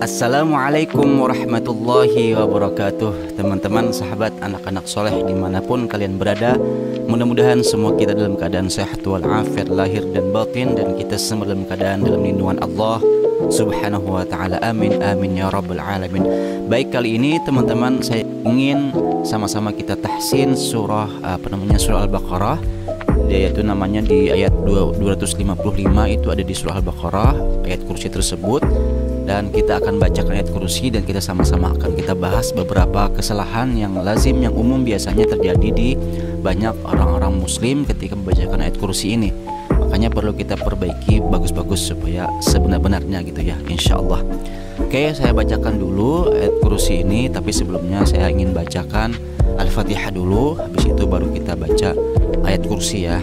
Assalamualaikum warahmatullahi wabarakatuh Teman-teman, sahabat, anak-anak soleh dimanapun kalian berada Mudah-mudahan semua kita dalam keadaan sehat walafiat lahir dan batin Dan kita semua dalam keadaan dalam lindungan Allah Subhanahu wa ta'ala Amin, amin ya rabbal alamin Baik kali ini teman-teman saya ingin sama-sama kita tahsin surah uh, apa namanya surah Al-Baqarah yaitu namanya di ayat 255 itu ada di surah Al-Baqarah ayat kursi tersebut dan kita akan bacakan ayat kursi dan kita sama-sama akan kita bahas beberapa kesalahan yang lazim yang umum biasanya terjadi di banyak orang-orang muslim ketika membacakan ayat kursi ini makanya perlu kita perbaiki bagus-bagus supaya sebenar-benarnya gitu ya insya Allah oke saya bacakan dulu ayat kursi ini tapi sebelumnya saya ingin bacakan Al-Fatihah dulu habis itu baru kita baca ayat kursi ya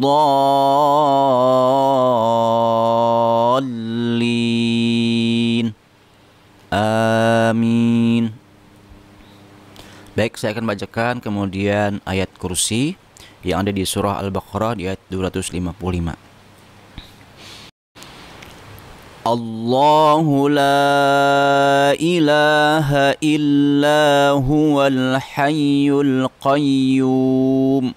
الضالين آمين Baik, saya akan bacakan kemudian ayat kursi yang ada di surah Al-Baqarah di ayat 255. Allahu la ilaha illa huwal hayyul qayyum.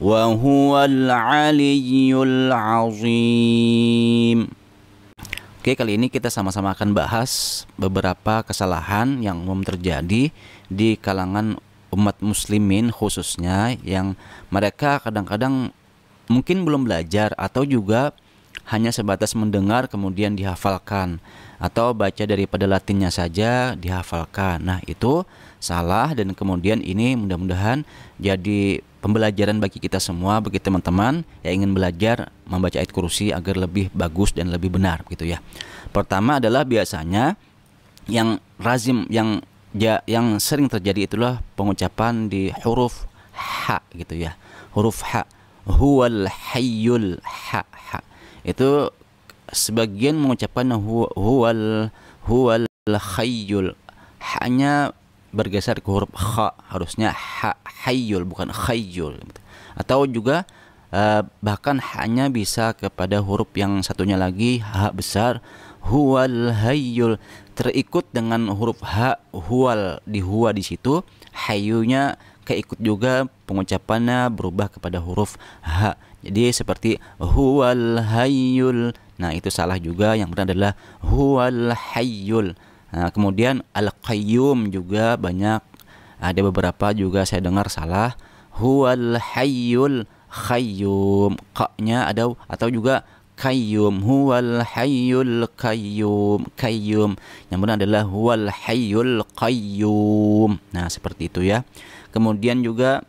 وهو العلي العظيم Oke, kali ini kita sama-sama akan bahas beberapa kesalahan yang umum terjadi di kalangan umat muslimin khususnya yang mereka kadang-kadang mungkin belum belajar atau juga hanya sebatas mendengar kemudian dihafalkan atau baca daripada latinnya saja dihafalkan. Nah, itu salah dan kemudian ini mudah-mudahan jadi pembelajaran bagi kita semua bagi teman-teman yang ingin belajar membaca ayat kursi agar lebih bagus dan lebih benar gitu ya. Pertama adalah biasanya yang razim yang ya, yang sering terjadi itulah pengucapan di huruf ha gitu ya. Huruf ha huwal hayyul ha ha. Itu sebagian mengucapkan huwal huwal hayyul hanya bergeser ke huruf kha harusnya ha hayyul bukan hayul atau juga eh, bahkan hanya bisa kepada huruf yang satunya lagi ha besar huwal hayul terikut dengan huruf ha huwal di huwa di situ hayunya keikut juga pengucapannya berubah kepada huruf ha jadi seperti huwal hayul nah itu salah juga yang benar adalah huwal hayul Nah, kemudian Al-Qayyum juga banyak ada beberapa juga saya dengar salah. Huwal Hayyul Qayyum. Ka-nya ada atau juga Qayyum huwal hayyul qayyum qayyum yang benar adalah huwal hayyul qayyum nah seperti itu ya kemudian juga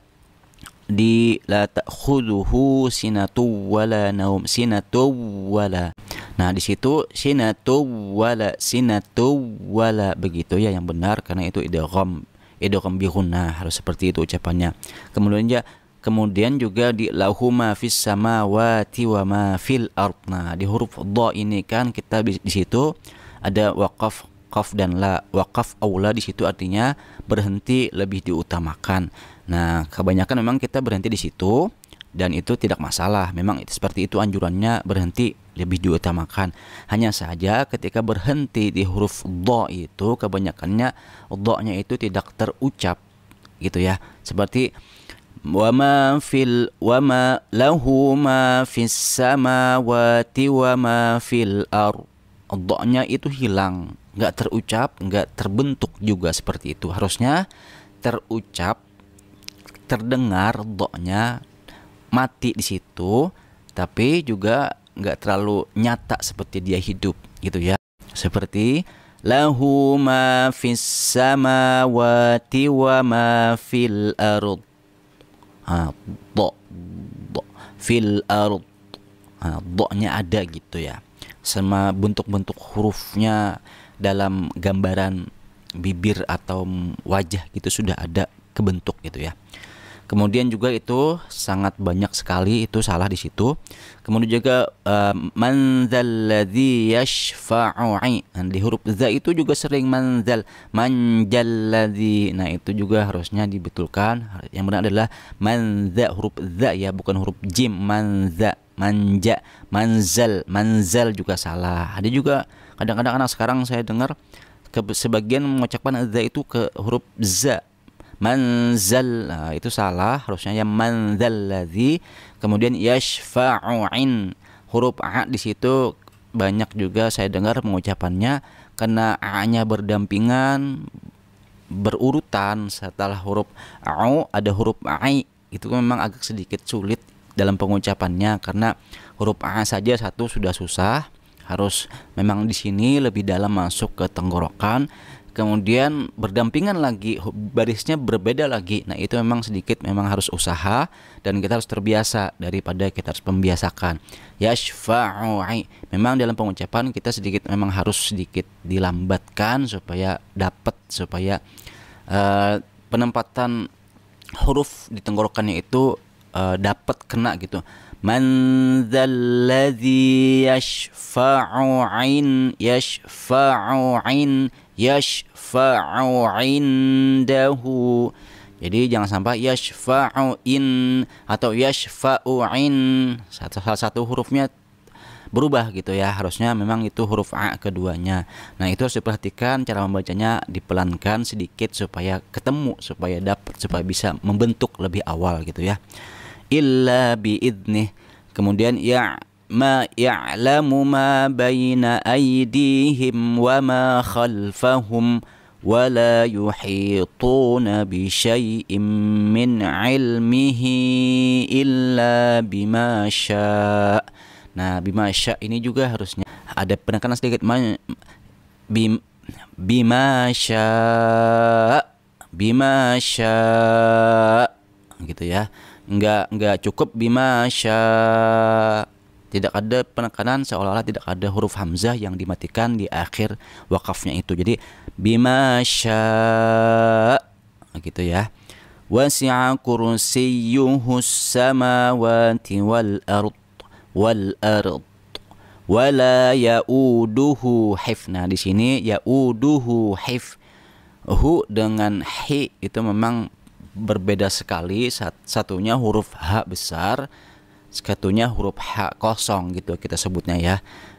di la ta'khuduhu sinatu wala naum sinatu wala Nah, di situ sinatu wala sinatu wala begitu ya yang benar karena itu idgham. Idgham bihunna harus seperti itu ucapannya. Kemudian ya Kemudian juga di lahuma fis sama wa ma fil ard. Nah, di huruf dha ini kan kita di situ ada waqaf qaf dan la. Waqaf aula di situ artinya berhenti lebih diutamakan. Nah, kebanyakan memang kita berhenti di situ dan itu tidak masalah. Memang seperti itu anjurannya berhenti lebih diutamakan. Hanya saja ketika berhenti di huruf do itu kebanyakannya do-nya itu tidak terucap gitu ya. Seperti wama fil wama lahu ma fis samawati wama fil ar. Do-nya itu hilang, nggak terucap, nggak terbentuk juga seperti itu. Harusnya terucap terdengar do-nya mati di situ tapi juga nggak terlalu nyata seperti dia hidup gitu ya seperti lahu ma fis samawati wa ma fil ard ha, do, do, fil ard ha, do-nya ada gitu ya sama bentuk-bentuk hurufnya dalam gambaran bibir atau wajah gitu sudah ada kebentuk gitu ya Kemudian juga itu sangat banyak sekali itu salah di situ. Kemudian juga eh, man dzalladzi nah, di huruf za itu juga sering manzal manjalladzi. Nah, itu juga harusnya dibetulkan. Yang benar adalah manza huruf za ya, bukan huruf jim manza manja manzal manzal juga salah. Ada juga kadang-kadang anak sekarang saya dengar sebagian mengucapkan za itu ke huruf za manzal nah, itu salah harusnya ya manzalladzi kemudian Yashfa'uin huruf a di situ banyak juga saya dengar pengucapannya karena a-nya berdampingan berurutan setelah huruf au ada huruf ai itu memang agak sedikit sulit dalam pengucapannya karena huruf a saja satu sudah susah harus memang di sini lebih dalam masuk ke tenggorokan kemudian berdampingan lagi barisnya berbeda lagi nah itu memang sedikit memang harus usaha dan kita harus terbiasa daripada kita harus membiasakan Ya yashfa'u'i memang dalam pengucapan kita sedikit memang harus sedikit dilambatkan supaya dapat supaya uh, penempatan huruf di tenggorokannya itu uh, dapat kena gitu man dzalladzi yashfa'u ain yashfa'u ain yashfa'u indahu jadi jangan sampai yashfa'u'in atau yashfa'u'in satu, salah satu hurufnya berubah gitu ya. Harusnya memang itu huruf a keduanya. Nah, itu harus diperhatikan cara membacanya dipelankan sedikit supaya ketemu, supaya dapat, supaya bisa membentuk lebih awal gitu ya. Illa biidnih. Kemudian ya ma ya'lamu ma baina aydihim wa ma khalfahum wa la yuhituna bi syai'in min 'ilmihi illa bima syaa. Nah, bima syaa ini juga harusnya ada penekanan sedikit ma bim bima syaa bima syaa gitu ya. Enggak enggak cukup bima syaa tidak ada penekanan seolah-olah tidak ada huruf hamzah yang dimatikan di akhir wakafnya itu jadi bima gitu ya wasi'a kursiyyuhu samawati wal ard wal ard wala yauduhu hif nah di sini yauduhu hif hu dengan hi itu memang berbeda sekali satunya huruf h besar Sekatunya huruf H kosong gitu kita sebutnya ya.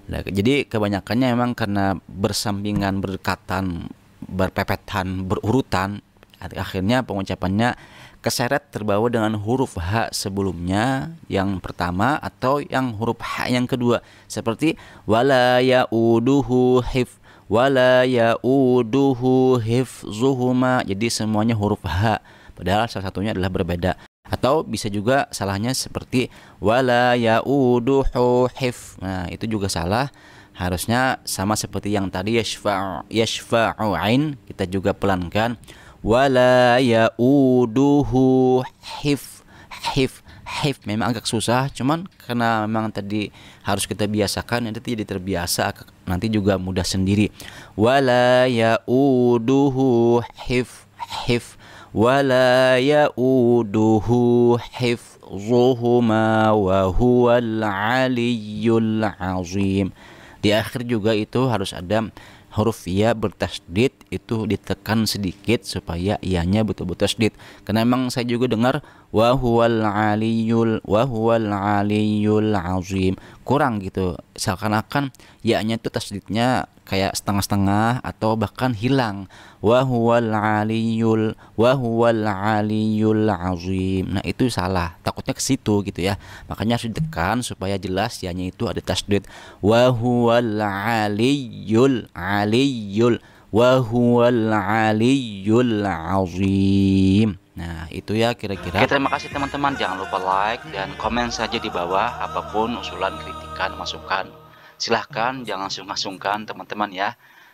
Nah, jadi kebanyakannya memang karena bersampingan, berdekatan, berpepetan, berurutan, akhirnya pengucapannya keseret terbawa dengan huruf H sebelumnya yang pertama atau yang huruf H yang kedua seperti wala yauduhu hif wala yauduhu hifzuhuma jadi semuanya huruf H padahal salah satunya adalah berbeda atau bisa juga salahnya seperti wala yauduhu hif. Nah, itu juga salah. Harusnya sama seperti yang tadi yashfa yashfa'u ain kita juga pelankan wala yauduhu hif hif hif memang agak susah cuman karena memang tadi harus kita biasakan nanti jadi terbiasa nanti juga mudah sendiri wala yauduhu hif hif ولا يؤوده حفظهما وهو العلي العظيم di akhir juga itu harus ada huruf ya bertasdid itu ditekan sedikit supaya ianya betul-betul tasdid karena memang saya juga dengar huwal aliyul huwal aliyul azim kurang gitu seakan-akan ianya itu tasdidnya kayak setengah-setengah atau bahkan hilang wa aliyul wa aliyul azim nah itu salah takutnya ke situ gitu ya makanya harus ditekan supaya jelas ya itu ada tasdid wa aliyul aliyul wa aliyul azim Nah, itu ya kira-kira. Oke, terima kasih teman-teman. Jangan lupa like dan komen saja di bawah apapun usulan, kritikan, masukan silahkan jangan sungkan-sungkan teman-teman ya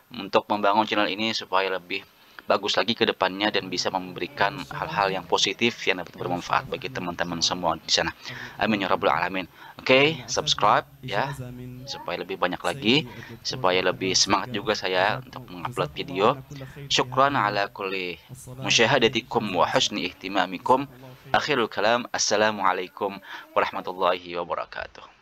untuk membangun channel ini supaya lebih bagus lagi ke depannya dan bisa memberikan hal-hal yang positif yang dapat bermanfaat bagi teman-teman semua di sana. Amin ya rabbal alamin. Oke, okay, subscribe ya supaya lebih banyak lagi, supaya lebih semangat juga saya untuk mengupload video. Syukran ala kulli musyahadatikum wa husni ihtimamikum. Akhirul kalam. Assalamualaikum warahmatullahi wabarakatuh.